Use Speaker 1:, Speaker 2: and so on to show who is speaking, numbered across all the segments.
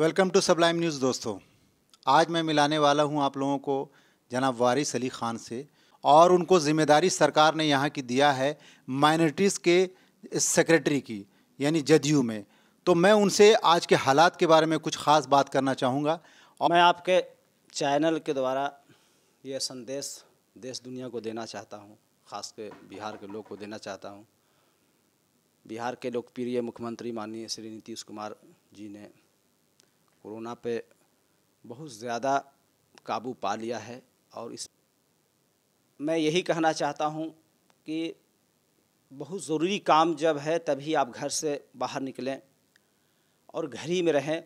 Speaker 1: welcome to Sublime news दोस्तों आज मैं मिलाने वाला हूं आप लोगों को जनाब वारिस अली ख़ान से और उनको ज़िम्मेदारी सरकार ने यहाँ की दिया है माइनॉरिटीज़ के सेक्रेटरी की यानी जदयू में तो मैं उनसे आज के हालात के बारे में कुछ ख़ास बात करना चाहूँगा और मैं आपके चैनल के द्वारा ये संदेश देश दुनिया को देना चाहता हूँ ख़ास
Speaker 2: कर बिहार के लोग को देना चाहता हूँ बिहार के लोकप्रिय मुख्यमंत्री माननीय श्री नीतीश कुमार जी ने कोरोना पे बहुत ज़्यादा काबू पा लिया है और इस मैं यही कहना चाहता हूँ कि बहुत ज़रूरी काम जब है तभी आप घर से बाहर निकलें और घर ही में रहें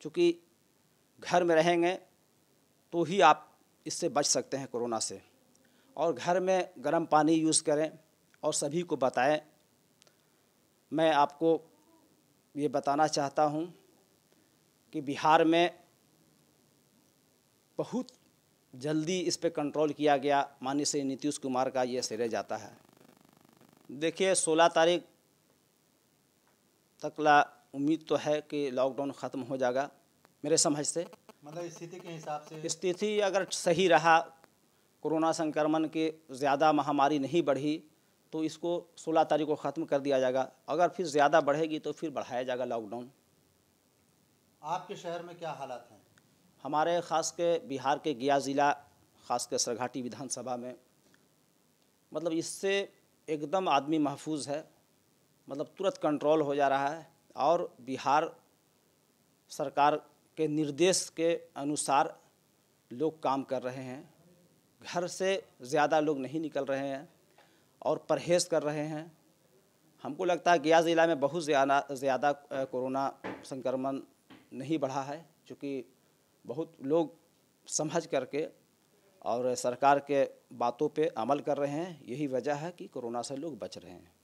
Speaker 2: क्योंकि घर में रहेंगे तो ही आप इससे बच सकते हैं कोरोना से और घर में गर्म पानी यूज़ करें और सभी को बताएं मैं आपको ये बताना चाहता हूँ कि बिहार में बहुत जल्दी इस पर कंट्रोल किया गया माननीय श्री नीतीश कुमार का ये सिरे जाता है देखिए 16 तारीख तक ला उम्मीद तो है कि लॉकडाउन ख़त्म हो जाएगा मेरे समझ से
Speaker 1: मतलब स्थिति के हिसाब से
Speaker 2: स्थिति अगर सही रहा कोरोना संक्रमण के ज़्यादा महामारी नहीं बढ़ी तो इसको 16 तारीख को ख़त्म कर दिया जाएगा अगर फिर ज़्यादा बढ़ेगी तो फिर बढ़ाया जाएगा लॉकडाउन
Speaker 1: आपके शहर में क्या हालात हैं
Speaker 2: हमारे ख़ास के बिहार के गया ज़िला ख़ास के सरघाटी विधानसभा में मतलब इससे एकदम आदमी महफूज है मतलब तुरंत कंट्रोल हो जा रहा है और बिहार सरकार के निर्देश के अनुसार लोग काम कर रहे हैं घर से ज़्यादा लोग नहीं निकल रहे हैं और परहेज़ कर रहे हैं हमको लगता है गया ज़िला में बहुत ज़्यादा ज़्यादा कोरोना संक्रमण नहीं बढ़ा है चूँकि बहुत लोग समझ करके और सरकार के बातों पे अमल कर रहे हैं यही वजह है कि कोरोना से लोग बच रहे हैं